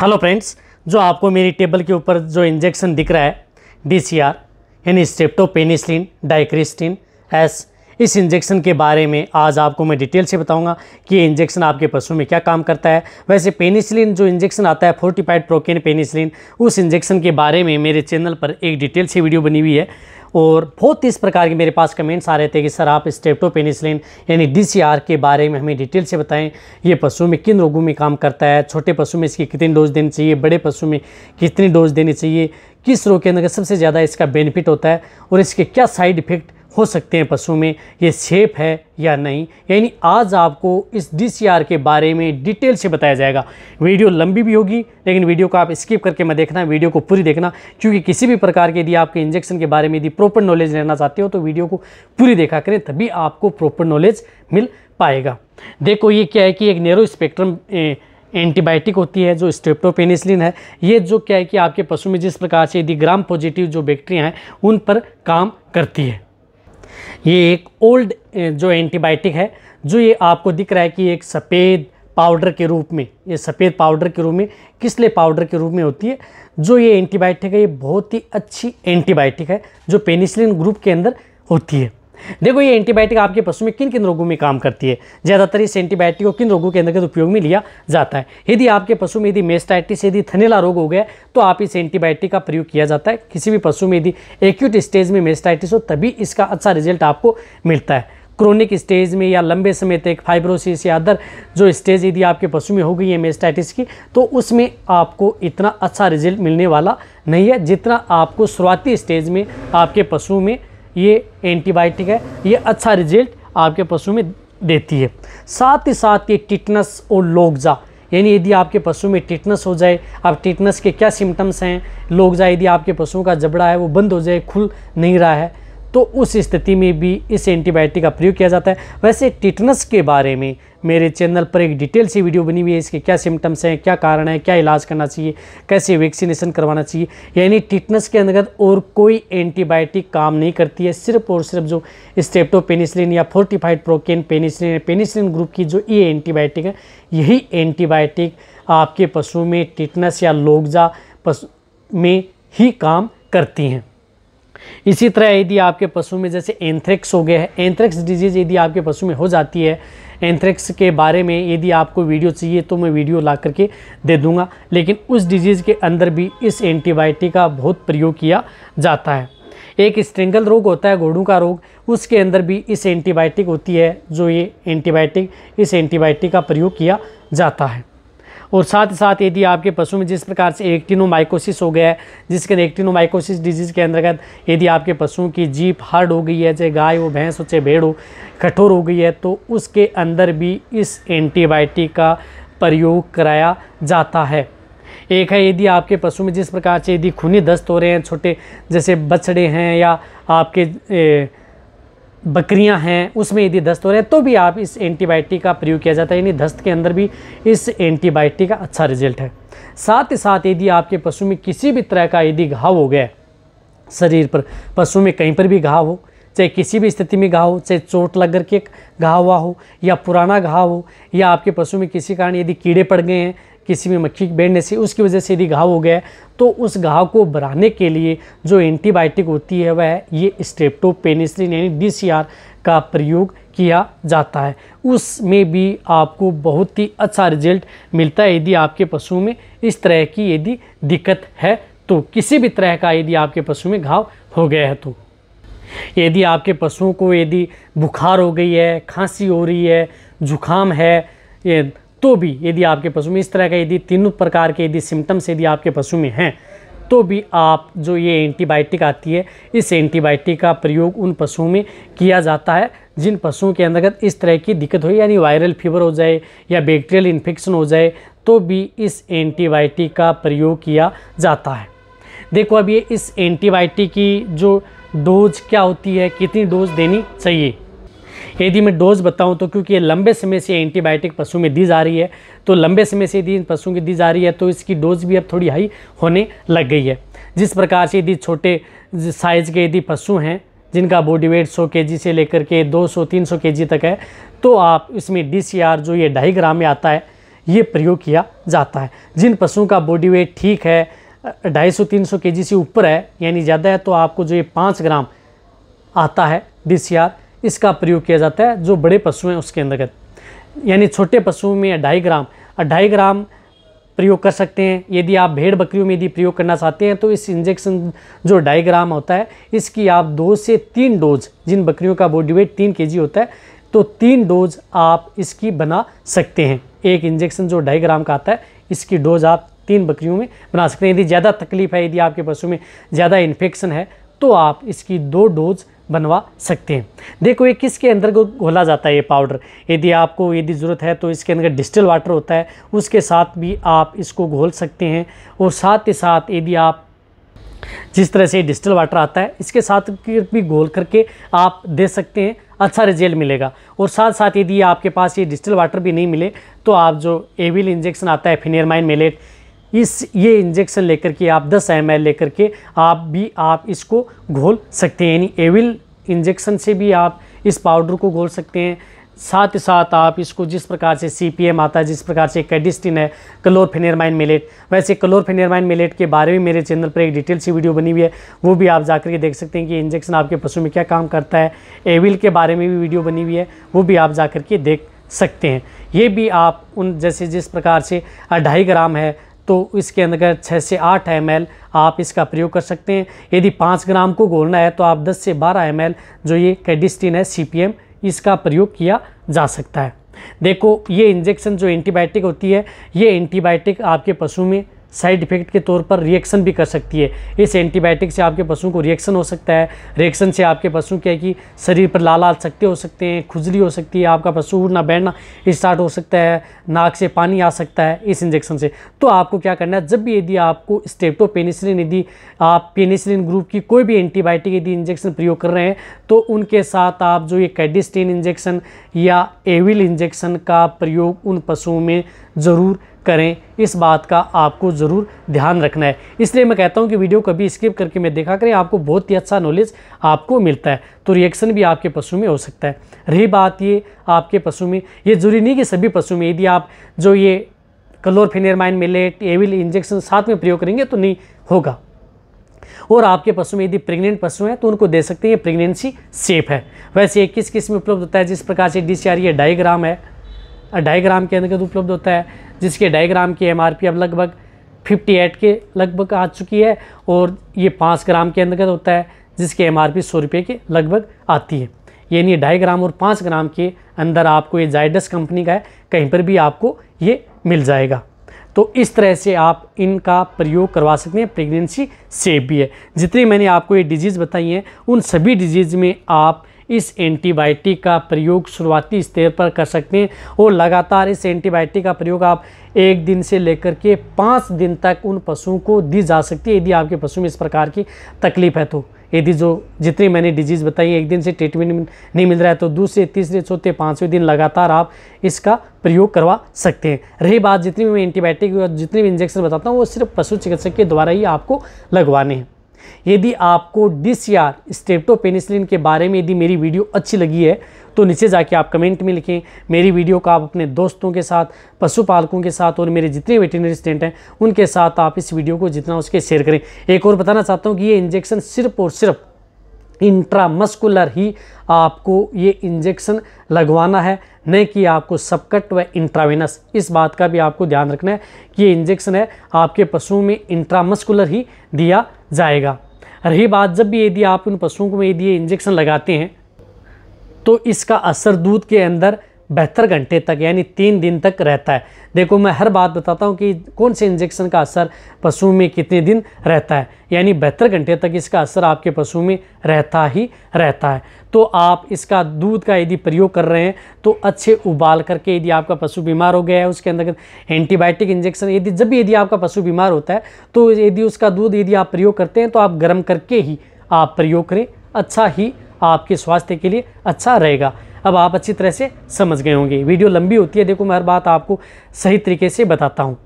hello friends जो आपको मेरी टेबल के ऊपर जो इंजेक्शन दिख रहा है डी सी आर यानी स्टेप्टोपेनिसिन डाइक्रिस्टिन एस इस इंजेक्शन के बारे में आज आपको मैं डिटेल से बताऊंगा कि ये इंजेक्शन आपके पशु में क्या काम करता है वैसे पेनिसिलिन जो इंजेक्शन आता है फोर्टिफाइड प्रोकेन पेनिसिलिन उस इंजेक्शन के बारे में मेरे चैनल पर एक डिटेल से वीडियो बनी हुई है और बहुत इस प्रकार के मेरे पास कमेंट्स आ रहे थे कि सर आप स्टेप्टो पेनिसिलिन यानी डीसीआर के बारे में हमें डिटेल से बताएं ये पशु में किन रोगों में काम करता है छोटे पशु में इसकी कितनी डोज देनी चाहिए बड़े पशु में कितनी डोज देनी चाहिए किस रोग के अंदर सबसे ज़्यादा इसका बेनिफिट होता है और इसके क्या साइड इफ़ेक्ट हो सकते हैं पशु में ये सेफ है या नहीं यानी आज आपको इस डीसीआर के बारे में डिटेल से बताया जाएगा वीडियो लंबी भी होगी लेकिन वीडियो को आप स्किप करके मैं देखना वीडियो को पूरी देखना क्योंकि किसी भी प्रकार के यदि आपके इंजेक्शन के बारे में यदि प्रॉपर नॉलेज लेना चाहते हो तो वीडियो को पूरी देखा करें तभी आपको प्रॉपर नॉलेज मिल पाएगा देखो ये क्या है कि एक नेरो स्पेक्ट्रम एंटीबायोटिक होती है जो स्ट्रेप्टोपेनिसलिन है ये जो क्या है कि आपके पशु में जिस प्रकार से यदि ग्राम पॉजिटिव जो बैक्टीरिया हैं उन पर काम करती है ये एक ओल्ड जो एंटीबायोटिक है जो ये आपको दिख रहा है कि एक सफ़ेद पाउडर के रूप में ये सफ़ेद पाउडर के रूप में किस लिए पाउडर के रूप में होती है जो ये एंटीबायोटिक है ये बहुत ही अच्छी एंटीबायोटिक है जो पेनिसिलिन ग्रुप के अंदर होती है देखो ये एंटीबायोटिक आपके पशु में किन किन रोगों में काम करती है ज़्यादातर इस एंटीबायोटिक को किन रोगों के अंतर्गत उपयोग में लिया जाता है यदि आपके पशु में यदि मेस्टाइटिस यदि थनेला रोग हो गया तो आप इस एंटीबायोटिक का प्रयोग किया जाता है किसी भी पशु में यदि एक्यूट स्टेज में मेस्टाइटिस हो तभी इसका अच्छा रिजल्ट आपको मिलता है क्रोनिक स्टेज में या लंबे समय तक फाइब्रोसिस या अदर जो स्टेज यदि आपके पशु में हो गई है मेस्टाइटिस की तो उसमें आपको इतना अच्छा रिजल्ट मिलने वाला नहीं है जितना आपको शुरुआती स्टेज में आपके पशु में ये एंटीबायोटिक है ये अच्छा रिजल्ट आपके पशु में देती है साथ ही साथ ये टिटनस और लोगजा यानी यदि आपके पशु में टिटनस हो जाए आप टिटनस के क्या सिम्टम्स हैं लोगजा यदि आपके पशुओं का जबड़ा है वो बंद हो जाए खुल नहीं रहा है तो उस स्थिति में भी इस एंटीबायोटिक का प्रयोग किया जाता है वैसे टिटनस के बारे में मेरे चैनल पर एक डिटेल सी वीडियो बनी हुई है इसके क्या सिम्टम्स हैं क्या कारण है क्या इलाज करना चाहिए कैसे वैक्सीनेशन करवाना चाहिए यानी टिटनस के अंतर्गत और कोई एंटीबायोटिक काम नहीं करती है सिर्फ और सिर्फ जो स्टेप्टोपेनिसिलिन या fortified procaine penicillin penicillin group की जो ये एंटीबायोटिक है यही एंटीबायोटिक आपके पशुओं में टिटनस या लोगजा पशु में ही काम करती हैं इसी तरह यदि आपके पशु में जैसे एंथ्रेक्स हो गया है एंथ्रेक्स डिजीज़ यदि आपके पशु में हो जाती है एंथ्रेक्स के बारे में यदि आपको वीडियो चाहिए तो मैं वीडियो ला करके दे दूंगा लेकिन उस डिजीज़ के अंदर भी इस एंटीबायोटिक का बहुत प्रयोग किया जाता है एक स्ट्रिंगल रोग होता है घोड़ों का रोग उसके अंदर भी इस एंटीबायोटिक होती है जो ये एंटीबायोटिक इस एंटीबायोटिक का प्रयोग किया जाता है और साथ ही साथ यदि आपके पशु में जिस प्रकार से एक्टिनोमाइकोसिस हो गया है जिसके एक्टिनोमाइकोसिस डिजीज़ के अंतर्गत यदि आपके पशुओं की जीप हार्ड हो गई है चाहे गाय हो भैंस हो चाहे भेड़ हो कठोर हो गई है तो उसके अंदर भी इस एंटीबायोटिक का प्रयोग कराया जाता है एक है यदि आपके पशु में जिस प्रकार से यदि खूनी दस्त हो रहे हैं छोटे जैसे बछड़े हैं या आपके ए, बकरियां हैं उसमें यदि दस्त हो रहा है तो भी आप इस एंटीबायोटिक का प्रयोग किया जाता है यानी दस्त के अंदर भी इस एंटीबायोटिक का अच्छा रिजल्ट है साथ ही साथ यदि आपके पशु में किसी भी तरह का यदि घाव हो गया शरीर पर पशु में कहीं पर भी घाव हो चाहे किसी भी स्थिति में घाव हो चाहे चोट लग करके के घाव हुआ हो या पुराना घाव हो या आपके पशु में किसी कारण यदि कीड़े पड़ गए हैं किसी में मक्खी बैठने से उसकी वजह से यदि घाव हो गया तो उस घाव को बढ़ाने के लिए जो एंटीबायोटिक होती है वह ये स्ट्रेप्टोपेनिसिलिन यानी डी का प्रयोग किया जाता है उसमें भी आपको बहुत ही अच्छा रिजल्ट मिलता है यदि आपके पशु में इस तरह की यदि दिक्कत है तो किसी भी तरह का यदि आपके पशु में घाव हो गया है तो यदि आपके पशुओं को यदि बुखार हो गई है खांसी हो रही है जुखाम है तो भी यदि आपके पशु में इस तरह का यदि तीनों प्रकार के यदि सिम्टम्स यदि आपके पशु में हैं तो भी आप जो ये एंटीबायोटिक आती है इस एंटीबायोटिक का प्रयोग उन पशुओं में किया जाता है जिन पशुओं के अंतर्गत इस तरह की दिक्कत हो यानी वायरल फीवर हो जाए या बैक्टीरियल इन्फेक्शन हो जाए तो भी इस एंटीबायोटिक का प्रयोग किया जाता है देखो अब ये इस एंटीबायोटिक की जो डोज क्या होती है कितनी डोज देनी चाहिए यदि मैं डोज़ बताऊं तो क्योंकि ये लंबे समय से एंटीबायोटिक पशु में दी जा रही है तो लंबे समय से यदि पशुओं की दी जा रही है तो इसकी डोज़ भी अब थोड़ी हाई होने लग गई है जिस प्रकार से यदि छोटे साइज़ के यदि पशु हैं जिनका बॉडी वेट 100 के से लेकर के 200-300 के तक है तो आप इसमें डी जो ये ढाई ग्राम में आता है ये प्रयोग किया जाता है जिन पशुओं का बॉडी वेट ठीक है ढाई सौ तीन सौ के से ऊपर है यानी ज़्यादा है तो आपको जो ये पाँच ग्राम आता है डी इसका प्रयोग किया जाता है जो बड़े पशु हैं उसके अंतर्गत यानी छोटे पशुओं में अढ़ाई ग्राम अढ़ाई ग्राम प्रयोग कर सकते हैं यदि आप भेड़ बकरियों में यदि प्रयोग करना चाहते हैं तो इस इंजेक्शन जो ग्राम होता है इसकी आप दो से तीन डोज जिन बकरियों का बॉडी वेट तीन के होता है तो तीन डोज आप इसकी बना सकते हैं एक इंजेक्शन जो ग्राम का आता है इसकी डोज आप तीन बकरियों में बना सकते हैं यदि ज़्यादा तकलीफ है यदि आपके पशु में ज़्यादा इन्फेक्शन है तो आप इसकी दो डोज बनवा सकते हैं देखो ये किसके अंदर को घोला जाता है ये पाउडर यदि आपको यदि ज़रूरत है तो इसके अंदर डिस्टल वाटर होता है उसके साथ भी आप इसको घोल सकते हैं और साथ ही साथ यदि आप जिस तरह से डिस्टल वाटर आता है इसके साथ भी घोल करके आप दे सकते हैं अच्छा रिजल्ट मिलेगा और साथ साथ यदि आपके पास ये डिजिटल वाटर भी नहीं मिले तो आप जो एविल इंजेक्शन आता है फिनेरमाइन मेलेट इस ये इंजेक्शन लेकर के आप 10 एम लेकर के आप भी आप इसको घोल सकते हैं यानी एविल इंजेक्शन से भी आप इस पाउडर को घोल सकते हैं साथ ही साथ आप इसको जिस प्रकार से सी आता है जिस प्रकार से कैडिस्टिन है क्लोरफेनरमाइन मिलेट वैसे क्लोरफेनरमाइन मिलेट के बारे में मेरे चैनल पर एक डिटेल सी वीडियो बनी हुई है वो भी आप जाकर के देख सकते हैं कि इंजेक्शन आपके पशु में क्या काम करता है एविल के बारे में भी वीडियो बनी हुई है वो भी आप जाकर के देख सकते हैं ये भी आप उन जैसे जिस प्रकार से ढाई ग्राम है तो इसके अंदर छः से आठ एम आप इसका प्रयोग कर सकते हैं यदि पाँच ग्राम को घोलना है तो आप दस से बारह एम जो ये कैडिस्टिन है सी इसका प्रयोग किया जा सकता है देखो ये इंजेक्शन जो एंटीबायोटिक होती है ये एंटीबायोटिक आपके पशु में साइड इफेक्ट के तौर पर रिएक्शन भी कर सकती है इस एंटीबायोटिक से आपके पशुओं को रिएक्शन हो सकता है रिएक्शन से आपके पशु क्या है कि शरीर पर लाल लाल सकते हो सकते हैं खुजली हो सकती है आपका पशु उड़ना बैठना स्टार्ट हो सकता है नाक से पानी आ सकता है इस इंजेक्शन से तो आपको क्या करना है जब भी यदि आपको पेनिसिलिन यदि आप पेनिसिलिन ग्रुप की कोई भी एंटीबायोटिक यदि इंजेक्शन प्रयोग कर रहे हैं तो उनके साथ आप जो ये कैडिस्टेन इंजेक्शन या एविल इंजेक्शन का प्रयोग उन पशुओं में ज़रूर करें इस बात का आपको ज़रूर ध्यान रखना है इसलिए मैं कहता हूँ कि वीडियो कभी स्किप करके मैं देखा करें आपको बहुत ही अच्छा नॉलेज आपको मिलता है तो रिएक्शन भी आपके पशु में हो सकता है रही बात ये आपके पशु में ये जरूरी नहीं कि सभी पशु में यदि आप जो ये क्लोरफिनेरमाइन मिलेट एविल इंजेक्शन साथ में प्रयोग करेंगे तो नहीं होगा और आपके पशु में यदि प्रेग्नेंट पशु हैं तो उनको दे सकते हैं ये प्रेग्नेंसी सेफ है वैसे एक किस किस में उपलब्ध होता है जिस प्रकार से डी सी डायग्राम है डायग्राम के अंतर्गत उपलब्ध होता है जिसके डायग्राम की एम अब लगभग 58 के लगभग आ चुकी है और ये पाँच ग्राम के अंतर्गत होता है जिसके एम आर पी सौ रुपये के लगभग आती है यानी ढाई ग्राम और पाँच ग्राम के अंदर आपको ये जाइडस कंपनी का है कहीं पर भी आपको ये मिल जाएगा तो इस तरह से आप इनका प्रयोग करवा सकते हैं प्रेगनेंसी सेफ भी है जितनी मैंने आपको ये डिजीज़ बताई हैं उन सभी डिजीज़ में आप इस एंटीबायोटिक का प्रयोग शुरुआती स्तर पर कर सकते हैं और लगातार इस एंटीबायोटिक का प्रयोग आप एक दिन से लेकर के पाँच दिन तक उन पशुओं को दी जा सकती है यदि आपके पशु में इस प्रकार की तकलीफ है तो यदि जो जितनी मैंने डिजीज़ बताई एक दिन से ट्रीटमेंट नहीं मिल रहा है तो दूसरे तीसरे चौथे पाँचवें दिन लगातार आप इसका प्रयोग करवा सकते हैं रही बात जितनी भी मैं एंटीबायोटिक और जितने भी इंजेक्शन बताता हूँ वो सिर्फ पशु चिकित्सक के द्वारा ही आपको लगवाने हैं यदि आपको डिस या स्टेप्टोपेनिसिलिन के बारे में यदि मेरी वीडियो अच्छी लगी है तो नीचे जाके आप कमेंट में लिखें मेरी वीडियो को आप अपने दोस्तों के साथ पशुपालकों के साथ और मेरे जितने वेटनरी स्टेंट हैं उनके साथ आप इस वीडियो को जितना उसके शेयर करें एक और बताना चाहता हूँ कि ये इंजेक्शन सिर्फ और सिर्फ इंट्रामस्कुलर ही आपको ये इंजेक्शन लगवाना है न कि आपको सबकट व इंट्रावेनस इस बात का भी आपको ध्यान रखना है कि ये इंजेक्शन है आपके पशुओं में इंट्रामस्कुलर ही दिया जाएगा रही बात जब भी यदि आप उन पशुओं को यदि ये इंजेक्शन लगाते हैं तो इसका असर दूध के अंदर बहत्तर घंटे तक यानी तीन दिन तक रहता है देखो मैं हर बात बताता हूँ कि कौन से इंजेक्शन का असर पशु में कितने दिन रहता है यानी बहत्तर घंटे तक इसका असर आपके पशु में रहता ही रहता है तो आप इसका दूध का यदि प्रयोग कर रहे हैं तो अच्छे उबाल करके यदि आपका पशु बीमार हो गया है उसके अंदर एंटीबायोटिक इंजेक्शन यदि जब भी यदि आपका पशु बीमार होता है तो यदि उसका दूध यदि आप प्रयोग करते हैं तो आप गर्म करके ही आप प्रयोग करें अच्छा ही आपके स्वास्थ्य के लिए अच्छा रहेगा अब आप अच्छी तरह से समझ गए होंगे वीडियो लंबी होती है देखो मैं हर बात आपको सही तरीके से बताता हूँ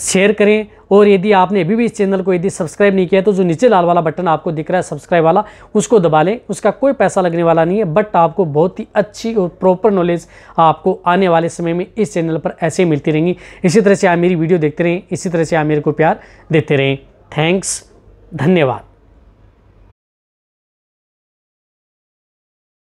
शेयर करें और यदि आपने अभी भी इस चैनल को यदि सब्सक्राइब नहीं किया तो जो नीचे लाल वाला बटन आपको दिख रहा है सब्सक्राइब वाला उसको दबा लें उसका कोई पैसा लगने वाला नहीं है बट आपको बहुत ही अच्छी और प्रॉपर नॉलेज आपको आने वाले समय में इस चैनल पर ऐसे ही मिलती रहेंगी इसी तरह से आप मेरी वीडियो देखते रहें इसी तरह से आप मेरे को प्यार देते रहें थैंक्स धन्यवाद